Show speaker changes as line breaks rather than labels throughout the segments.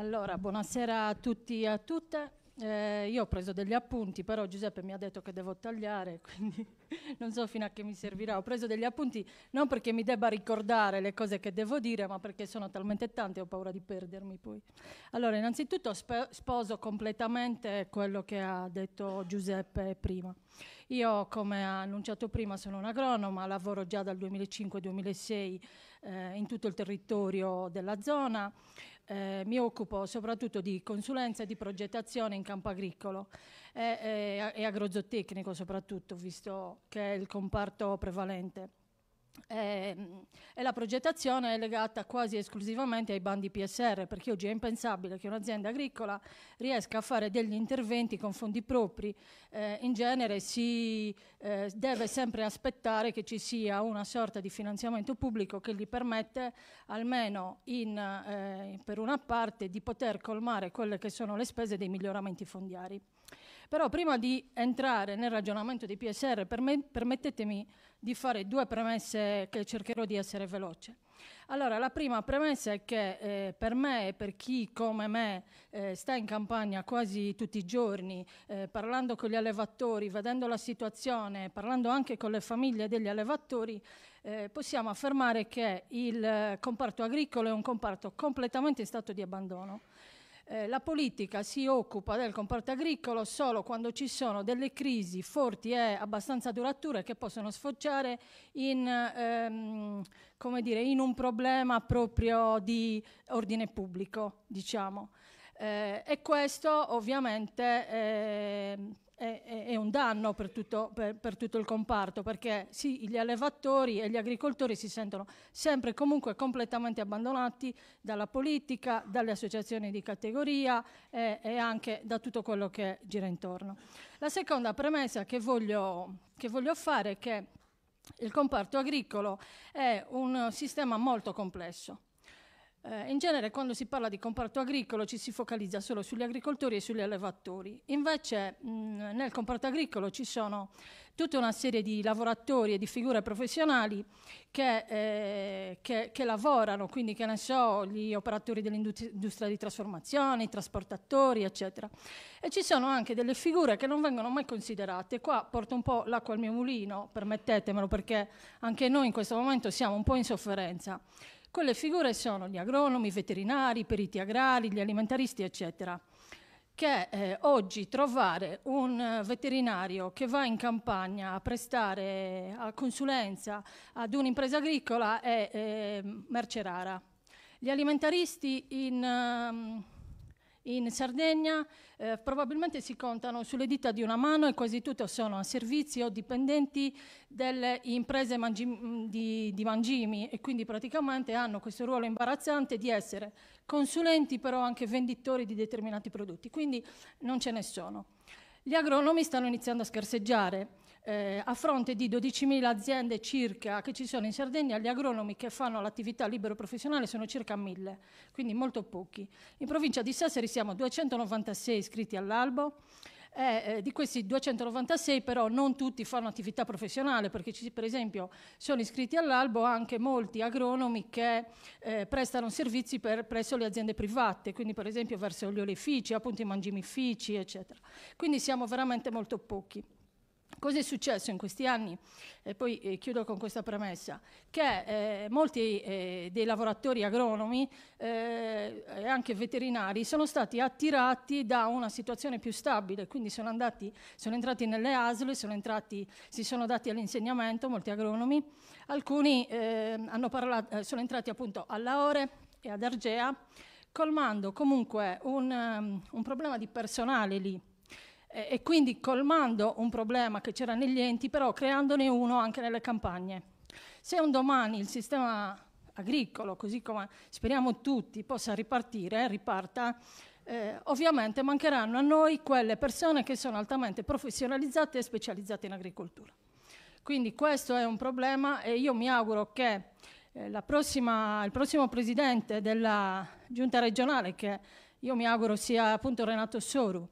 Allora, buonasera a tutti e a tutte. Eh, io ho preso degli appunti, però Giuseppe mi ha detto che devo tagliare, quindi non so fino a che mi servirà. Ho preso degli appunti non perché mi debba ricordare le cose che devo dire, ma perché sono talmente tante e ho paura di perdermi poi. Allora, innanzitutto sposo completamente quello che ha detto Giuseppe prima. Io, come ha annunciato prima, sono un agronoma, lavoro già dal 2005-2006 eh, in tutto il territorio della zona eh, mi occupo soprattutto di consulenza e di progettazione in campo agricolo e, e, eh, e agrozootecnico soprattutto, visto che è il comparto prevalente. Ehm, e, la progettazione è legata quasi esclusivamente ai bandi PSR, perché oggi è impensabile che un'azienda agricola riesca a fare degli interventi con fondi propri. Eh, in genere si eh, deve sempre aspettare che ci sia una sorta di finanziamento pubblico che gli permette almeno in, eh, per una parte di poter colmare quelle che sono le spese dei miglioramenti fondiari. Però prima di entrare nel ragionamento di PSR, permettetemi di fare due premesse che cercherò di essere veloce. Allora, la prima premessa è che eh, per me e per chi come me eh, sta in campagna quasi tutti i giorni, eh, parlando con gli allevatori, vedendo la situazione, parlando anche con le famiglie degli allevatori, eh, possiamo affermare che il eh, comparto agricolo è un comparto completamente in stato di abbandono eh, la politica si occupa del comparto agricolo solo quando ci sono delle crisi forti e abbastanza durature che possono sfociare in, ehm, dire, in un problema proprio di ordine pubblico, diciamo. Eh, e questo ovviamente eh, è, è, un danno per tutto, per, per tutto, il comparto, perché sì, gli allevatori e gli agricoltori si sentono sempre e comunque completamente abbandonati dalla politica, dalle associazioni di categoria eh, e anche da tutto quello che gira intorno. La seconda premessa che voglio, che voglio fare è che il comparto agricolo è un sistema molto complesso eh, in genere quando si parla di comparto agricolo ci si focalizza solo sugli agricoltori e sugli allevatori, invece mh, mm, nel comparto agricolo ci sono tutta una serie di lavoratori e di figure professionali che, eh, che, che lavorano, quindi che ne so, gli operatori dell'industria di trasformazione, i trasportatori, eccetera. E ci sono anche delle figure che non vengono mai considerate. Qua porto un po' l'acqua al mio mulino, permettetemelo, perché anche noi in questo momento siamo un po' in sofferenza. Quelle figure sono gli agronomi, i veterinari, i periti agrari, gli alimentaristi, eccetera. Che eh, oggi trovare un eh, veterinario che va in campagna a prestare eh, a consulenza ad un'impresa agricola è eh, merce rara. Gli alimentaristi in... Um, in Sardegna eh, probabilmente si contano sulle dita di una mano e quasi tutte sono a servizi o dipendenti delle imprese mangi di, di, mangimi e quindi praticamente hanno questo ruolo imbarazzante di essere consulenti però anche venditori di determinati prodotti, quindi non ce ne sono. Gli agronomi stanno iniziando a scarseggiare eh, a fronte di 12.000 aziende circa che ci sono in Sardegna, gli agronomi che fanno l'attività libero professionale sono circa 1.000, quindi molto pochi. In provincia di Sassari siamo 296 iscritti all'albo, eh, eh, di questi 296 però non tutti fanno attività professionale perché ci, per esempio sono iscritti all'albo anche molti agronomi che eh, prestano servizi per, presso le aziende private, quindi per esempio verso gli olefici, appunto i mangimifici eccetera. Quindi siamo veramente molto pochi. Cosa è successo in questi anni? E poi eh, chiudo con questa premessa, che eh, molti eh, dei lavoratori agronomi eh, e anche veterinari sono stati attirati da una situazione più stabile, quindi sono, andati, sono entrati nelle ASL, sono entrati, si sono dati all'insegnamento, molti agronomi, alcuni eh, parlato, eh, sono entrati appunto a Laore e ad Argea, colmando comunque un, um, un problema di personale lì eh, e quindi colmando un problema che c'era negli enti, però creandone uno anche nelle campagne. Se un domani il sistema agricolo, così come speriamo tutti, possa ripartire, riparta, eh, ovviamente mancheranno a noi quelle persone che sono altamente professionalizzate e specializzate in agricoltura. Quindi questo è un problema e io mi auguro che eh, prossima, il prossimo presidente della giunta regionale, che io mi auguro sia appunto Renato Soru,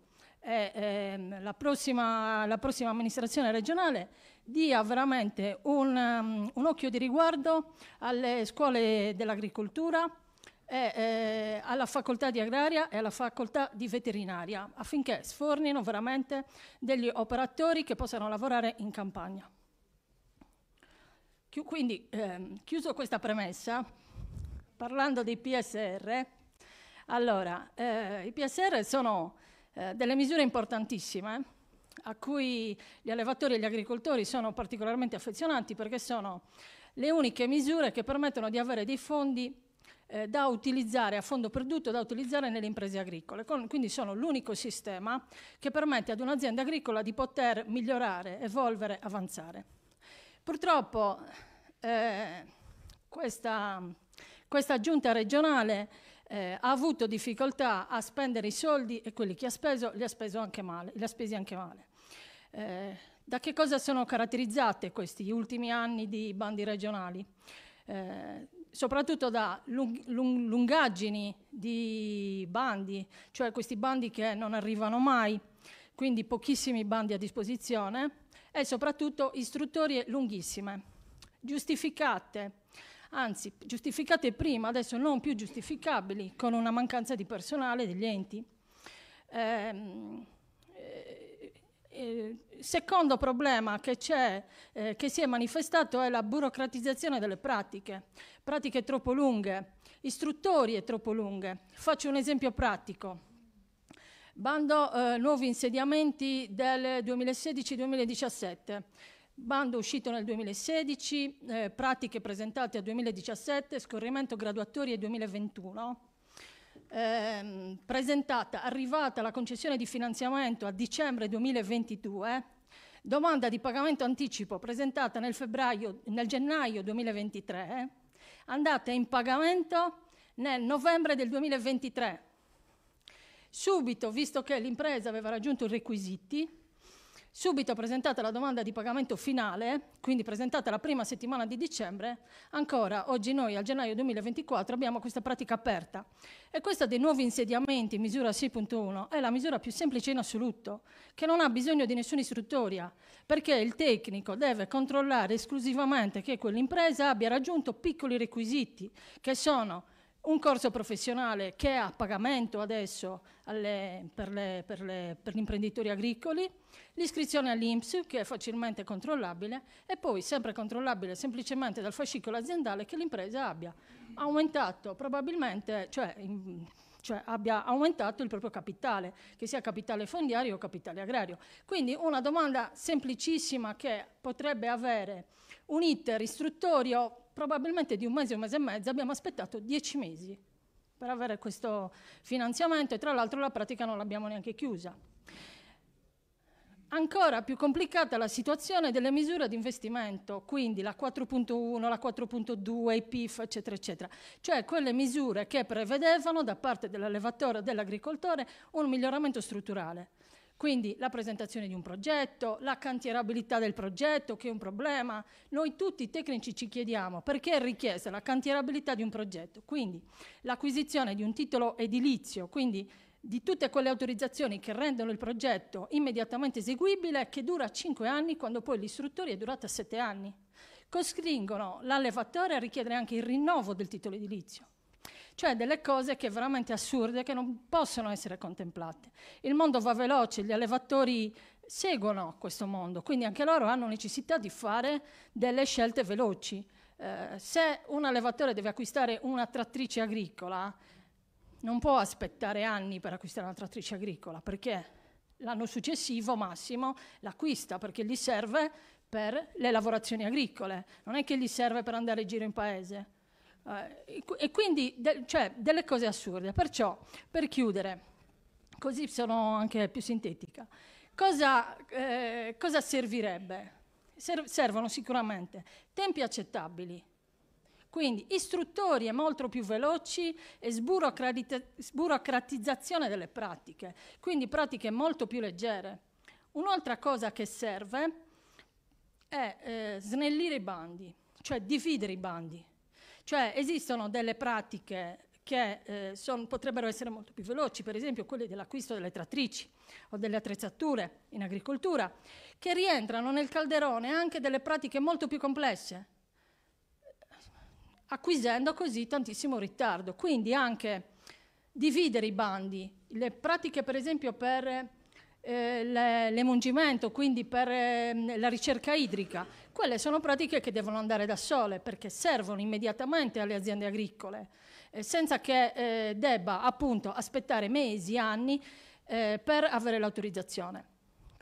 e ehm, la, prossima, la, prossima, amministrazione regionale dia veramente un, um, un occhio di riguardo alle scuole dell'agricoltura, e, eh, alla facoltà di agraria e alla facoltà di veterinaria affinché sfornino veramente degli operatori che possano lavorare in campagna. Chi quindi, ehm, chiuso questa premessa, parlando dei PSR, allora, eh, i PSR sono eh, delle misure importantissime eh, a cui gli allevatori e gli agricoltori sono particolarmente affezionati perché sono le uniche misure che permettono di avere dei fondi eh, da utilizzare a fondo perduto, da utilizzare nelle imprese agricole. Con, quindi sono l'unico sistema che permette ad un'azienda agricola di poter migliorare, evolvere, avanzare. Purtroppo eh, questa, questa giunta regionale eh, ha avuto difficoltà a spendere i soldi e quelli che ha speso li ha, speso anche male, li ha spesi anche male. Eh, da che cosa sono caratterizzate questi ultimi anni di bandi regionali? Eh, soprattutto da lung lung lungaggini di bandi, cioè questi bandi che non arrivano mai, quindi pochissimi bandi a disposizione e soprattutto istruttorie lunghissime, giustificate anzi giustificate prima, adesso non più giustificabili, con una mancanza di personale degli enti. Ehm, eh, eh, secondo problema che, eh, che si è manifestato è la burocratizzazione delle pratiche, pratiche troppo lunghe, istruttorie troppo lunghe. Faccio un esempio pratico. Bando eh, nuovi insediamenti del 2016-2017 bando uscito nel 2016, eh, pratiche presentate a 2017, scorrimento graduatorie 2021. Eh, presentata, arrivata la concessione di finanziamento a dicembre 2022, domanda di pagamento anticipo presentata nel, febbraio, nel gennaio 2023, andata in pagamento nel novembre del 2023. Subito, visto che l'impresa aveva raggiunto i requisiti, Subito presentata la domanda di pagamento finale, quindi presentata la prima settimana di dicembre, ancora oggi noi al gennaio 2024 abbiamo questa pratica aperta e questa dei nuovi insediamenti, misura 6.1, è la misura più semplice in assoluto, che non ha bisogno di nessuna istruttoria, perché il tecnico deve controllare esclusivamente che quell'impresa abbia raggiunto piccoli requisiti, che sono un corso professionale che è a pagamento adesso alle, per, le, per, le, per, gli imprenditori agricoli, l'iscrizione all'INPS che è facilmente controllabile e poi sempre controllabile semplicemente dal fascicolo aziendale che l'impresa abbia aumentato probabilmente, cioè, in, cioè abbia aumentato il proprio capitale, che sia capitale fondiario o capitale agrario. Quindi una domanda semplicissima che potrebbe avere un iter istruttorio probabilmente di un mese, un mese e mezzo, abbiamo aspettato dieci mesi per avere questo finanziamento e tra l'altro la pratica non l'abbiamo neanche chiusa. Ancora più complicata la situazione delle misure di investimento, quindi la 4.1, la 4.2, i PIF, eccetera, eccetera, cioè quelle misure che prevedevano da parte dell'allevatore e dell'agricoltore un miglioramento strutturale. Quindi la presentazione di un progetto, la cantierabilità del progetto, che è un problema. Noi tutti i tecnici ci chiediamo perché è richiesta la cantierabilità di un progetto. Quindi l'acquisizione di un titolo edilizio, quindi di tutte quelle autorizzazioni che rendono il progetto immediatamente eseguibile, che dura 5 anni, quando poi l'istruttore è durata 7 anni. Costringono l'allevatore a richiedere anche il rinnovo del titolo edilizio cioè delle cose che veramente assurde che non possono essere contemplate. Il mondo va veloce, gli allevatori seguono questo mondo, quindi anche loro hanno necessità di fare delle scelte veloci. Eh, se un allevatore deve acquistare una trattrice agricola, non può aspettare anni per acquistare una trattrice agricola, perché l'anno successivo massimo l'acquista, perché gli serve per le lavorazioni agricole, non è che gli serve per andare in giro in paese. Eh, e quindi, de cioè, delle cose assurde. Perciò, per chiudere, così sono anche più sintetica, cosa, eh, cosa servirebbe? Ser servono sicuramente tempi accettabili, quindi istruttori e molto più veloci e sburocratizzazione delle pratiche, quindi pratiche molto più leggere. Un'altra cosa che serve è eh, snellire i bandi, cioè dividere i bandi. Cioè esistono delle pratiche che eh, son, potrebbero essere molto più veloci, per esempio quelle dell'acquisto delle trattrici o delle attrezzature in agricoltura, che rientrano nel calderone anche delle pratiche molto più complesse, acquisendo così tantissimo ritardo. Quindi anche dividere i bandi, le pratiche per esempio per eh, l'emungimento, quindi per ehm, la ricerca idrica, quelle sono pratiche che devono andare da sole perché servono immediatamente alle aziende agricole, eh, senza che eh, debba appunto aspettare mesi, anni per avere l'autorizzazione.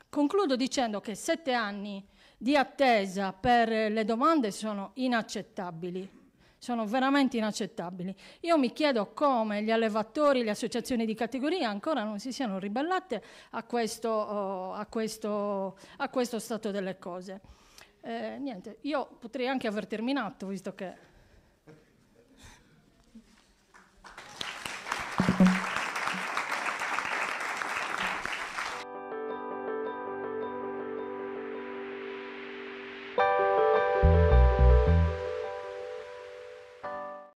Concludo dicendo che sette anni di attesa per le domande sono inaccettabili sono veramente inaccettabili. Io mi chiedo come gli allevatori, le associazioni di categoria ancora non si siano ribellate a questo, oh, a questo, a questo stato delle cose. Eh, niente, io potrei anche aver terminato, visto che